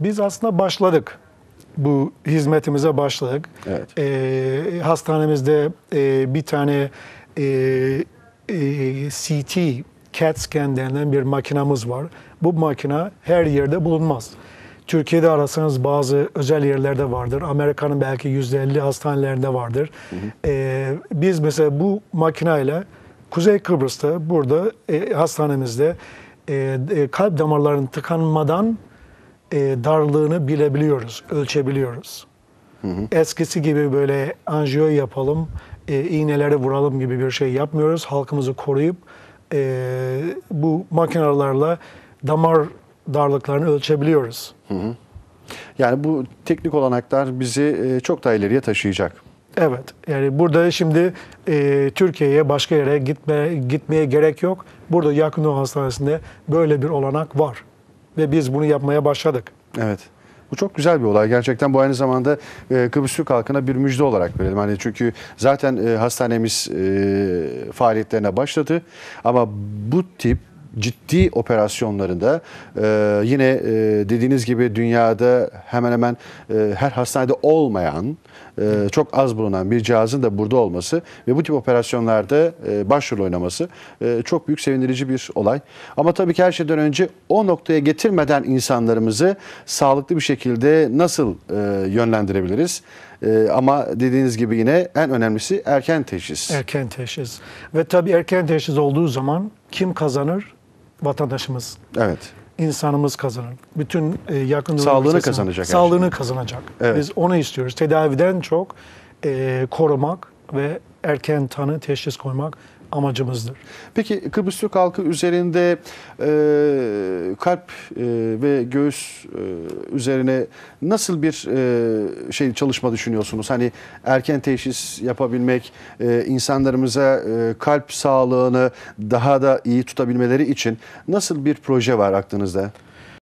Biz aslında başladık bu hizmetimize başladık. Evet. E, hastanemizde e, bir tane e, e, CT, CAT scan denilen bir makinamız var. Bu makina her yerde bulunmaz. Türkiye'de arasanız bazı özel yerlerde vardır. Amerika'nın belki %50 hastanelerinde vardır. Hı hı. E, biz mesela bu makinayla Kuzey Kıbrıs'ta burada e, hastanemizde e, e kalp damarlarının tıkanmadan e, darlığını bilebiliyoruz, ölçebiliyoruz. Hı hı. Eskisi gibi böyle anjiyo yapalım, e, iğneleri vuralım gibi bir şey yapmıyoruz. Halkımızı koruyup e, bu makinelerle damar darlıklarını ölçebiliyoruz. Hı hı. Yani bu teknik olanaklar bizi e, çok daha ileriye taşıyacak. Evet. Yani burada şimdi e, Türkiye'ye başka yere gitme, gitmeye gerek yok. Burada yakın Yakınov Hastanesi'nde böyle bir olanak var ve biz bunu yapmaya başladık. Evet. Bu çok güzel bir olay. Gerçekten bu aynı zamanda e, Kıbrıs Türk halkına bir müjde olarak verelim. Hani çünkü zaten e, hastanemiz e, faaliyetlerine başladı ama bu tip ciddi operasyonlarında e, yine e, dediğiniz gibi dünyada hemen hemen e, her hastanede olmayan e, çok az bulunan bir cihazın da burada olması ve bu tip operasyonlarda e, başrol oynaması e, çok büyük sevindirici bir olay. Ama tabii ki her şeyden önce o noktaya getirmeden insanlarımızı sağlıklı bir şekilde nasıl e, yönlendirebiliriz? E, ama dediğiniz gibi yine en önemlisi erken teşhis. Erken teşhis. Ve tabii erken teşhis olduğu zaman kim kazanır? vatandaşımız, evet. insanımız kazanır. Bütün e, yakın sağlığını kazanacak. Şey. Sağlığını gerçekten. kazanacak. Evet. Biz onu istiyoruz. Tedaviden çok e, korumak ve erken tanı, teşhis koymak amacımızdır. Peki Kıbrıs Türk halkı üzerinde e, kalp e, ve göğüs e, üzerine nasıl bir e, şey çalışma düşünüyorsunuz? Hani erken teşhis yapabilmek, e, insanlarımıza e, kalp sağlığını daha da iyi tutabilmeleri için nasıl bir proje var aklınızda?